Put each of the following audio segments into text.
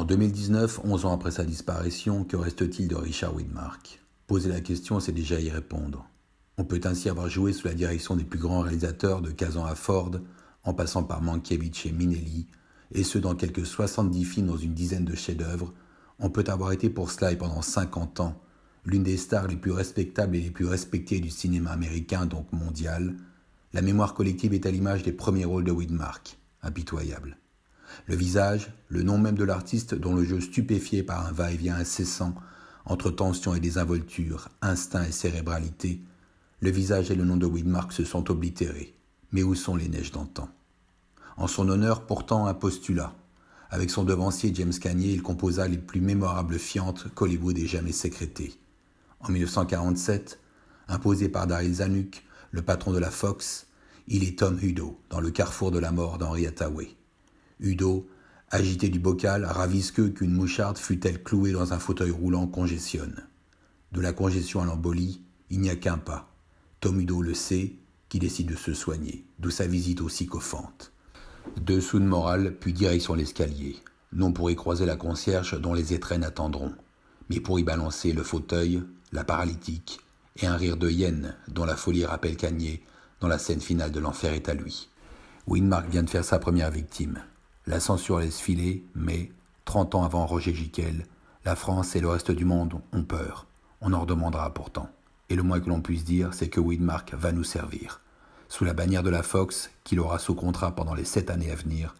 En 2019, 11 ans après sa disparition, que reste-t-il de Richard Widmark Poser la question, c'est déjà y répondre. On peut ainsi avoir joué sous la direction des plus grands réalisateurs de Kazan à Ford, en passant par Mankiewicz et Minelli, et ce dans quelques 70 films dans une dizaine de chefs-d'œuvre. On peut avoir été pour cela et pendant 50 ans, l'une des stars les plus respectables et les plus respectées du cinéma américain, donc mondial. La mémoire collective est à l'image des premiers rôles de Widmark, impitoyable. Le visage, le nom même de l'artiste dont le jeu stupéfié par un va-et-vient incessant entre tension et désinvolture, instinct et cérébralité, le visage et le nom de Widmark se sont oblitérés. Mais où sont les neiges d'antan En son honneur pourtant un postulat. Avec son devancier James Cagney, il composa les plus mémorables fiantes qu'Hollywood ait jamais sécrétées. En 1947, imposé par Daryl Zanuck, le patron de la Fox, il est Tom Hudo, dans le carrefour de la mort d'Henri Udo, agité du bocal, ravisqueux qu'une moucharde fût-elle clouée dans un fauteuil roulant, congestionne. De la congestion à l'embolie, il n'y a qu'un pas. Tom Udo le sait, qui décide de se soigner, d'où sa visite aussi coffante. sous de morale, puis direction l'escalier, non pour y croiser la concierge dont les étrennes attendront, mais pour y balancer le fauteuil, la paralytique, et un rire de hyène dont la folie rappelle Cagné dont la scène finale de l'enfer est à lui. Winmark vient de faire sa première victime. La censure laisse filer, mais, 30 ans avant Roger Giquel, la France et le reste du monde ont peur. On en redemandera pourtant. Et le moins que l'on puisse dire, c'est que Widmark va nous servir. Sous la bannière de la Fox, qu'il aura sous contrat pendant les sept années à venir,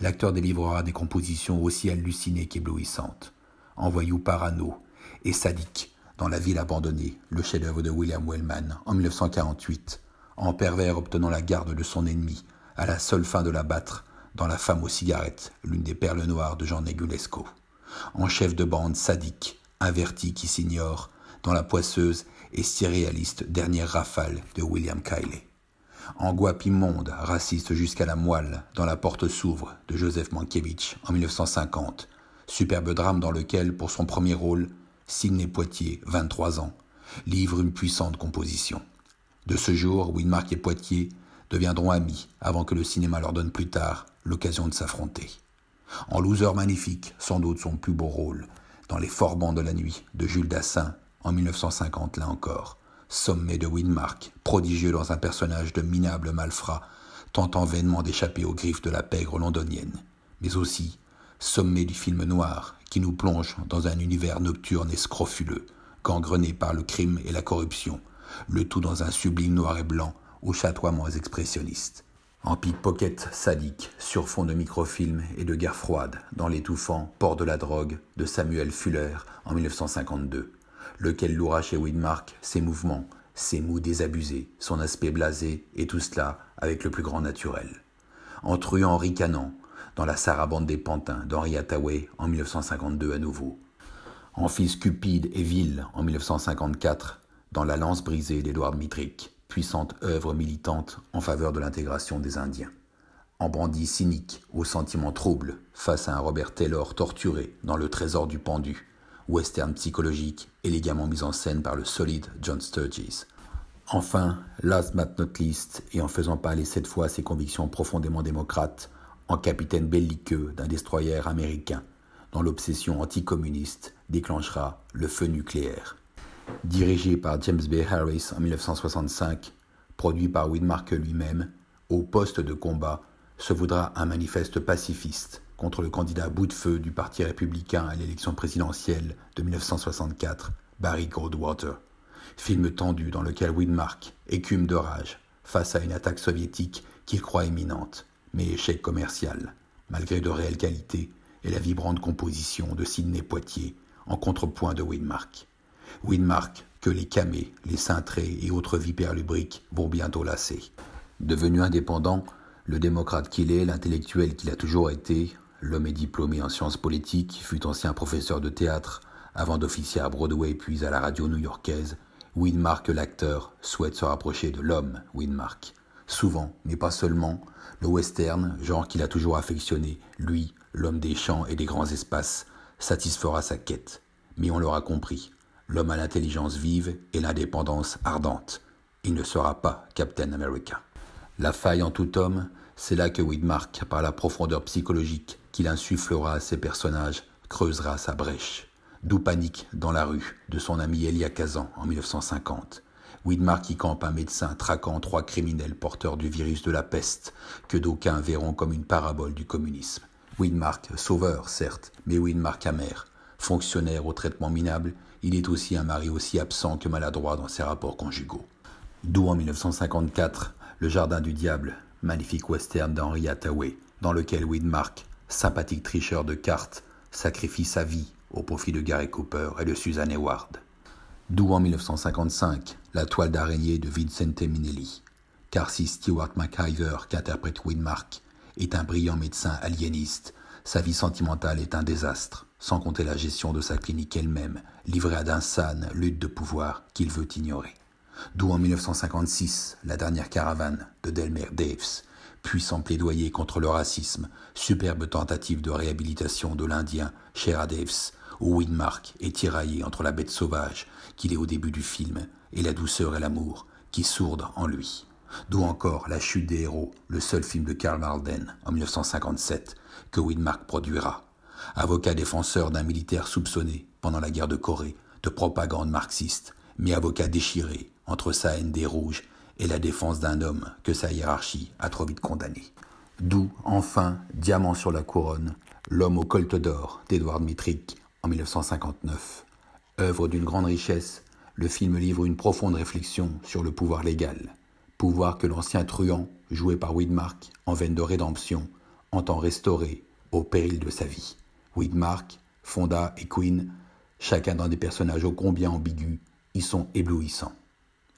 l'acteur délivrera des compositions aussi hallucinées qu'éblouissantes. Envoyou parano et sadique dans La ville abandonnée, le chef-d'œuvre de William Wellman, en 1948, en pervers obtenant la garde de son ennemi, à la seule fin de l'abattre, dans La femme aux cigarettes, l'une des perles noires de Jean Negulesco. En chef de bande sadique, inverti, qui s'ignore, dans La poisseuse et surréaliste Dernière rafale de William Kiley. En guap immonde, raciste jusqu'à la moelle, dans La porte s'ouvre de Joseph Mankiewicz en 1950, superbe drame dans lequel, pour son premier rôle, Sidney Poitier, 23 ans, livre une puissante composition. De ce jour, Winmark et Poitier deviendront amis avant que le cinéma leur donne plus tard l'occasion de s'affronter. En loser magnifique, sans doute son plus beau rôle, dans Les Forbans de la nuit de Jules Dassin, en 1950 là encore, sommet de Winmark, prodigieux dans un personnage de minable malfrat, tentant vainement d'échapper aux griffes de la pègre londonienne, mais aussi sommet du film noir qui nous plonge dans un univers nocturne et scrofuleux, gangrené par le crime et la corruption, le tout dans un sublime noir et blanc aux chatoiements expressionnistes en pickpocket sadique sur fond de microfilms et de guerre froide dans l'étouffant Port de la drogue de Samuel Fuller en 1952, lequel louera chez Widmark ses mouvements, ses mots désabusés, son aspect blasé et tout cela avec le plus grand naturel. En Henri ricanant, dans la sarabande des pantins d'Henri Hathaway en 1952 à nouveau. En fils cupide et vil en 1954, dans la lance brisée d'Édouard Mitrick puissante œuvre militante en faveur de l'intégration des Indiens. En bandit cynique, aux sentiments troubles, face à un Robert Taylor torturé dans le trésor du pendu, western psychologique élégamment mis en scène par le solide John Sturges. Enfin, last but not least, et en faisant parler cette fois ses convictions profondément démocrates, en capitaine belliqueux d'un destroyer américain, dont l'obsession anticommuniste déclenchera le feu nucléaire. Dirigé par James B. Harris en 1965, produit par Winmark lui-même, au poste de combat se voudra un manifeste pacifiste contre le candidat bout de feu du Parti républicain à l'élection présidentielle de 1964, Barry Goldwater. Film tendu dans lequel Winmark écume de rage face à une attaque soviétique qu'il croit imminente, mais échec commercial, malgré de réelles qualités et la vibrante composition de Sidney Poitier en contrepoint de Winmark. Winmark que les camées, les cintrés et autres vipères lubriques vont bientôt lasser. Devenu indépendant, le démocrate qu'il est, l'intellectuel qu'il a toujours été, l'homme est diplômé en sciences politiques, fut ancien professeur de théâtre, avant d'officier à Broadway puis à la radio new-yorkaise, Winmark l'acteur souhaite se rapprocher de l'homme Winmark. Souvent, mais pas seulement, le western, genre qu'il a toujours affectionné, lui, l'homme des champs et des grands espaces, satisfera sa quête. Mais on l'aura compris, l'homme à l'intelligence vive et l'indépendance ardente. Il ne sera pas Captain America. La faille en tout homme, c'est là que Widmark, par la profondeur psychologique qu'il insufflera à ses personnages, creusera sa brèche. D'où Panique dans la rue de son ami Elia Kazan en 1950. Widmark y campe un médecin traquant trois criminels porteurs du virus de la peste, que d'aucuns verront comme une parabole du communisme. Widmark, sauveur, certes, mais Widmark amer, fonctionnaire au traitement minable, il est aussi un mari aussi absent que maladroit dans ses rapports conjugaux. D'où en 1954 Le Jardin du Diable, magnifique western d'Henri Hathaway, dans lequel Winmark, sympathique tricheur de cartes, sacrifie sa vie au profit de Gary Cooper et de Susan Hayward. D'où en 1955 La Toile d'araignée de Vincente Minnelli, car si Stewart McIver, qu'interprète Winmark, est un brillant médecin aliéniste, sa vie sentimentale est un désastre sans compter la gestion de sa clinique elle-même, livrée à d'insanes luttes de pouvoir qu'il veut ignorer. D'où en 1956 la dernière caravane de Delmer Daves, puissant plaidoyer contre le racisme, superbe tentative de réhabilitation de l'Indien Shera Daves, où est tiraillé entre la bête sauvage qu'il est au début du film et la douceur et l'amour qui sourdent en lui. D'où encore La chute des héros, le seul film de Karl Marden en 1957 que Winmark produira avocat défenseur d'un militaire soupçonné pendant la guerre de Corée de propagande marxiste, mais avocat déchiré entre sa haine des rouges et la défense d'un homme que sa hiérarchie a trop vite condamné. D'où, enfin, Diamant sur la couronne, L'homme au colt d'or d'Edouard Mitrick en 1959. Œuvre d'une grande richesse, le film livre une profonde réflexion sur le pouvoir légal, pouvoir que l'ancien truand, joué par Widmark en veine de rédemption, entend restaurer au péril de sa vie. Widmark, Fonda et Quinn, chacun dans des personnages ô combien ambigus, y sont éblouissants.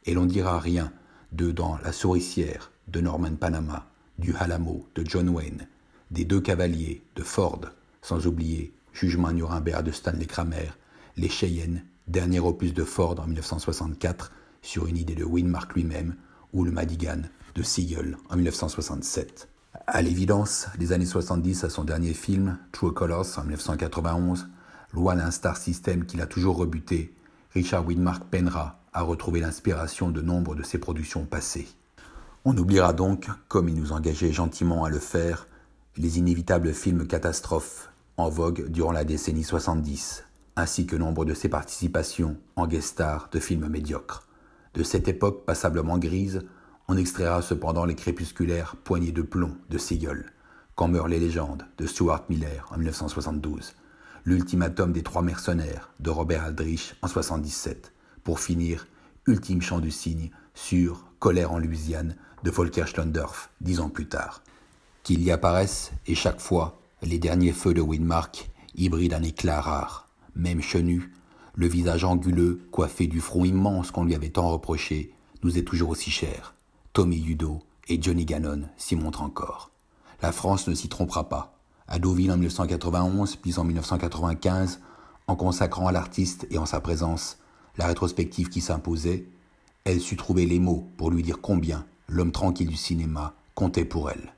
Et l'on dira rien de dans La souricière de Norman Panama, du Halamo de John Wayne, des Deux Cavaliers de Ford, sans oublier Jugement à Nuremberg de Stanley Kramer, Les Cheyennes, dernier opus de Ford en 1964, sur une idée de Winmark lui-même, ou le Madigan de Siegel en 1967. À l'évidence, des années 70 à son dernier film, True Colors, en 1991, loin d'un star system qu'il a toujours rebuté, Richard Widmark peinera à retrouver l'inspiration de nombre de ses productions passées. On oubliera donc, comme il nous engageait gentiment à le faire, les inévitables films catastrophes en vogue durant la décennie 70, ainsi que nombre de ses participations en guest star de films médiocres. De cette époque passablement grise, on extraira cependant les crépusculaires poignées de plomb de Siegel, quand meurent les légendes de Stuart Miller en 1972, l'ultimatum des trois mercenaires de Robert Aldrich en 1977, pour finir, ultime chant du cygne sur Colère en Louisiane de Volker Schlondorf dix ans plus tard. Qu'il y apparaisse, et chaque fois, les derniers feux de Windmark, hybride un éclat rare, même chenu, le visage anguleux, coiffé du front immense qu'on lui avait tant reproché, nous est toujours aussi cher. Tommy Udo et Johnny Gannon s'y montrent encore. La France ne s'y trompera pas. À Deauville en 1991, puis en 1995, en consacrant à l'artiste et en sa présence la rétrospective qui s'imposait, elle sut trouver les mots pour lui dire combien l'homme tranquille du cinéma comptait pour elle.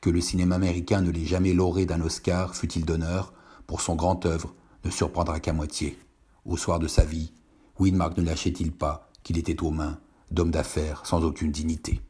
Que le cinéma américain ne l'ait jamais lauré d'un Oscar, fut-il d'honneur, pour son grand œuvre, ne surprendra qu'à moitié. Au soir de sa vie, Widmark ne lâchait-il pas qu'il était aux mains d'homme d'affaires sans aucune dignité.